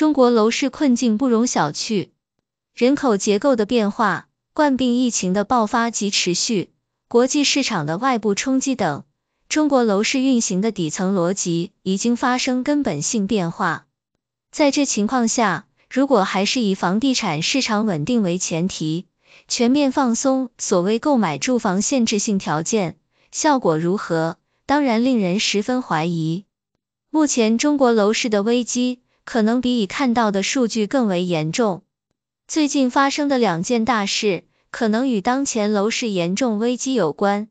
中国楼市困境不容小觑，人口结构的变化、冠病疫情的爆发及持续、国际市场的外部冲击等，中国楼市运行的底层逻辑已经发生根本性变化。在这情况下，如果还是以房地产市场稳定为前提，全面放松所谓购买住房限制性条件，效果如何，当然令人十分怀疑。目前中国楼市的危机。可能比已看到的数据更为严重。最近发生的两件大事可能与当前楼市严重危机有关。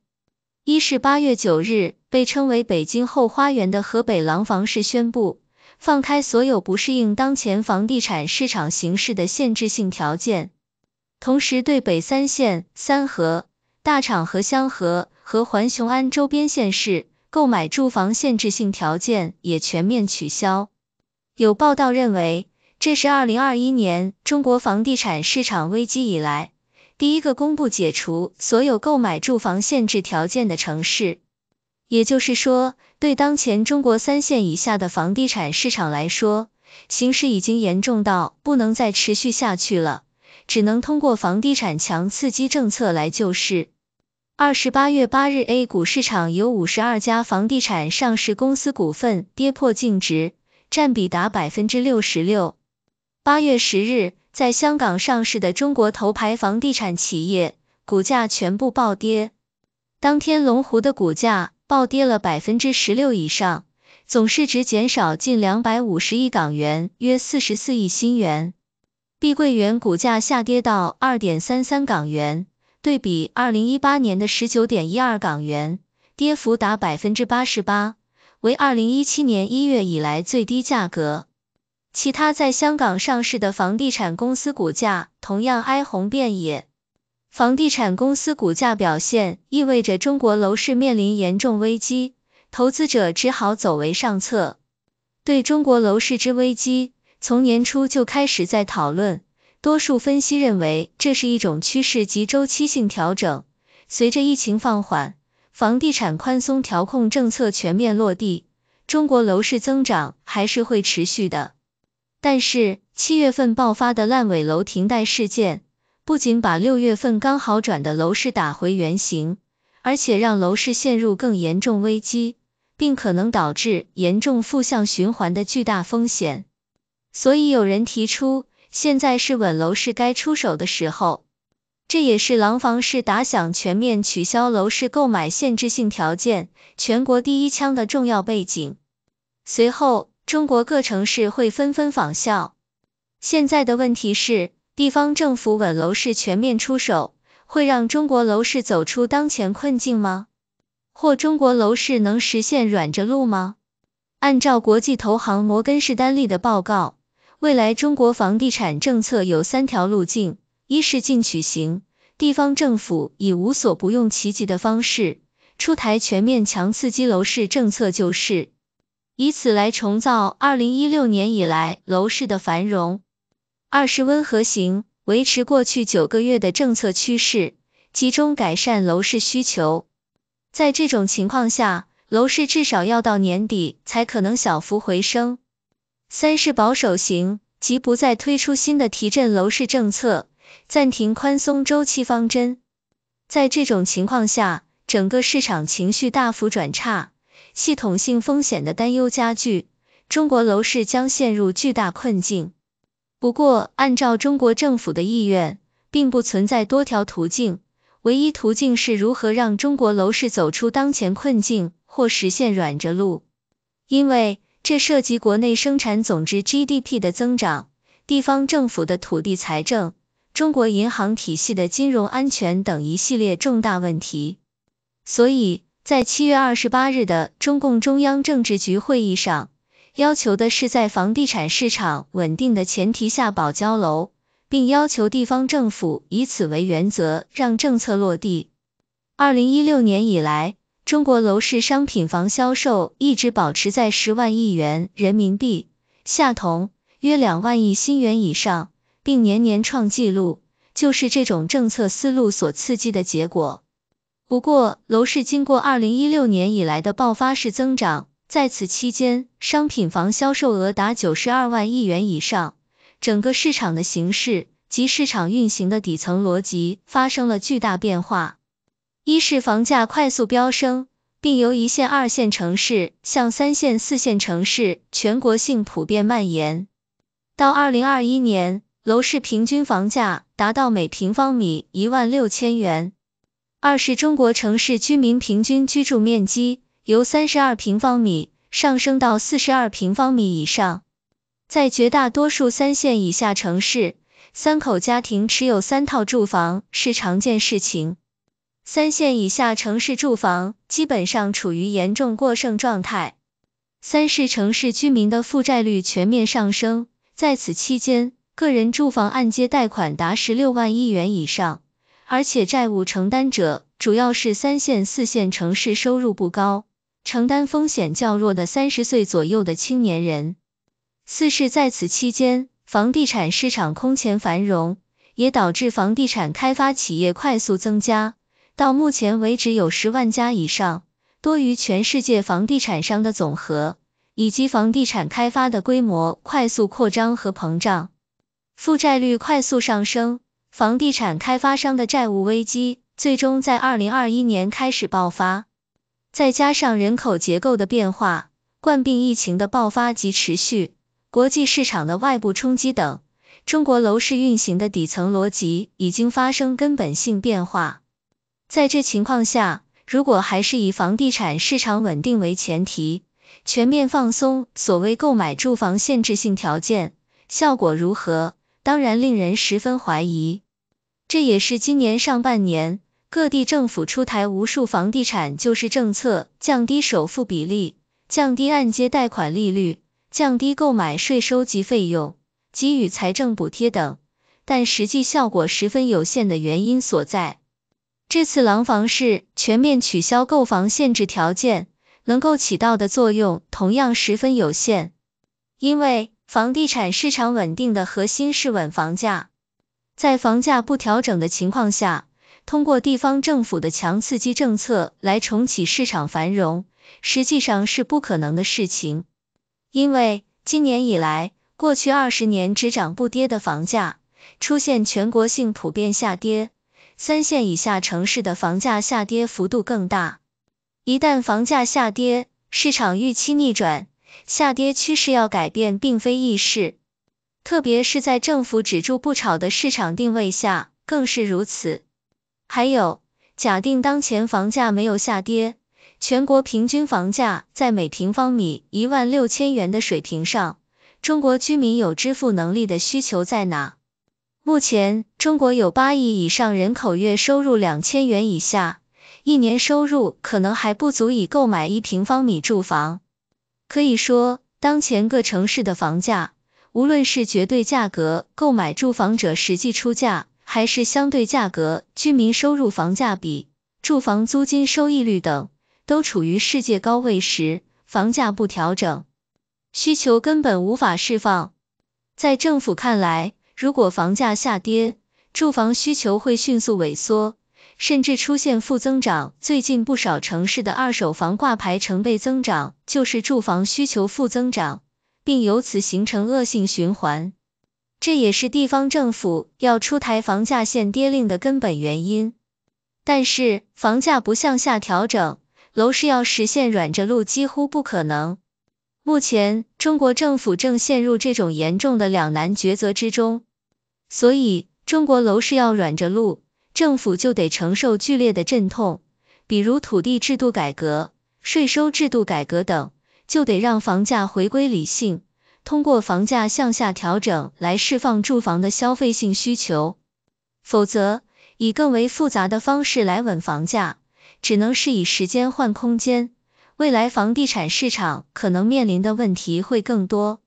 一是八月九日，被称为北京后花园的河北廊坊市宣布放开所有不适应当前房地产市场形势的限制性条件，同时对北三县、三河、大厂和香河和环雄安周边县市购买住房限制性条件也全面取消。有报道认为，这是二零二一年中国房地产市场危机以来第一个公布解除所有购买住房限制条件的城市。也就是说，对当前中国三线以下的房地产市场来说，形势已经严重到不能再持续下去了，只能通过房地产强刺激政策来救市。二十八月八日，A 股市场有五十二家房地产上市公司股份跌破净值。占比达百分之六十六。八月十日，在香港上市的中国头牌房地产企业股价全部暴跌。当天，龙湖的股价暴跌了百分之十六以上，总市值减少近两百五十亿港元，约四十四亿新元。碧桂园股价下跌到二点三三港元，对比二零一八年的十九点一二港元，跌幅达百分之八十八。为二零一七年一月以来最低价格。其他在香港上市的房地产公司股价同样哀鸿遍野。房地产公司股价表现意味着中国楼市面临严重危机，投资者只好走为上策。对中国楼市之危机，从年初就开始在讨论。多数分析认为，这是一种趋势及周期性调整，随着疫情放缓。房地产宽松调控政策全面落地，中国楼市增长还是会持续的。但是，七月份爆发的烂尾楼停贷事件，不仅把六月份刚好转的楼市打回原形，而且让楼市陷入更严重危机，并可能导致严重负向循环的巨大风险。所以，有人提出，现在是稳楼市该出手的时候。这也是廊坊市打响全面取消楼市购买限制性条件全国第一枪的重要背景。随后，中国各城市会纷纷仿效。现在的问题是，地方政府稳楼市全面出手，会让中国楼市走出当前困境吗？或中国楼市能实现软着陆吗？按照国际投行摩根士丹利的报告，未来中国房地产政策有三条路径。一是进取型，地方政府以无所不用其极的方式出台全面强刺激楼市政策，救市，以此来重造二零一六年以来楼市的繁荣；二是温和型，维持过去九个月的政策趋势，集中改善楼市需求。在这种情况下，楼市至少要到年底才可能小幅回升。三是保守型，即不再推出新的提振楼市政策。暂停宽松周期方针，在这种情况下，整个市场情绪大幅转差，系统性风险的担忧加剧，中国楼市将陷入巨大困境。不过，按照中国政府的意愿，并不存在多条途径，唯一途径是如何让中国楼市走出当前困境或实现软着陆，因为这涉及国内生产总值 GDP 的增长、地方政府的土地财政。中国银行体系的金融安全等一系列重大问题，所以在七月二十八日的中共中央政治局会议上，要求的是在房地产市场稳定的前提下保交楼，并要求地方政府以此为原则让政策落地。二零一六年以来，中国楼市商品房销售一直保持在十万亿元人民币下同约两万亿新元以上。并年年创纪录，就是这种政策思路所刺激的结果。不过，楼市经过二零一六年以来的爆发式增长，在此期间，商品房销售额达九十二万亿元以上，整个市场的形势及市场运行的底层逻辑发生了巨大变化。一是房价快速飙升，并由一线、二线城市向三线、四线城市全国性普遍蔓延。到二零二一年。楼市平均房价达到每平方米一万六千元。二是中国城市居民平均居住面积由三十二平方米上升到四十二平方米以上。在绝大多数三线以下城市，三口家庭持有三套住房是常见事情。三线以下城市住房基本上处于严重过剩状态。三是城市居民的负债率全面上升，在此期间。个人住房按揭贷款达十六万亿元以上，而且债务承担者主要是三线、四线城市收入不高、承担风险较弱的三十岁左右的青年人。四是在此期间，房地产市场空前繁荣，也导致房地产开发企业快速增加，到目前为止有十万家以上，多于全世界房地产商的总和，以及房地产开发的规模快速扩张和膨胀。负债率快速上升，房地产开发商的债务危机最终在二零二一年开始爆发。再加上人口结构的变化、冠病疫情的爆发及持续、国际市场的外部冲击等，中国楼市运行的底层逻辑已经发生根本性变化。在这情况下，如果还是以房地产市场稳定为前提，全面放松所谓购买住房限制性条件，效果如何？当然令人十分怀疑，这也是今年上半年各地政府出台无数房地产救市政策，降低首付比例、降低按揭贷款利率、降低购买税收及费用、给予财政补贴等，但实际效果十分有限的原因所在。这次廊坊市全面取消购房限制条件，能够起到的作用同样十分有限，因为。房地产市场稳定的核心是稳房价，在房价不调整的情况下，通过地方政府的强刺激政策来重启市场繁荣，实际上是不可能的事情。因为今年以来，过去二十年只涨不跌的房价出现全国性普遍下跌，三线以下城市的房价下跌幅度更大。一旦房价下跌，市场预期逆转。下跌趋势要改变，并非易事，特别是在政府止住不炒的市场定位下，更是如此。还有，假定当前房价没有下跌，全国平均房价在每平方米一万六千元的水平上，中国居民有支付能力的需求在哪？目前，中国有八亿以上人口月收入两千元以下，一年收入可能还不足以购买一平方米住房。可以说，当前各城市的房价，无论是绝对价格、购买住房者实际出价，还是相对价格、居民收入房价比、住房租金收益率等，都处于世界高位时，房价不调整，需求根本无法释放。在政府看来，如果房价下跌，住房需求会迅速萎缩。甚至出现负增长，最近不少城市的二手房挂牌成倍增长，就是住房需求负增长，并由此形成恶性循环。这也是地方政府要出台房价限跌令的根本原因。但是房价不向下调整，楼市要实现软着陆几乎不可能。目前中国政府正陷入这种严重的两难抉择之中，所以中国楼市要软着陆。政府就得承受剧烈的阵痛，比如土地制度改革、税收制度改革等，就得让房价回归理性，通过房价向下调整来释放住房的消费性需求。否则，以更为复杂的方式来稳房价，只能是以时间换空间。未来房地产市场可能面临的问题会更多。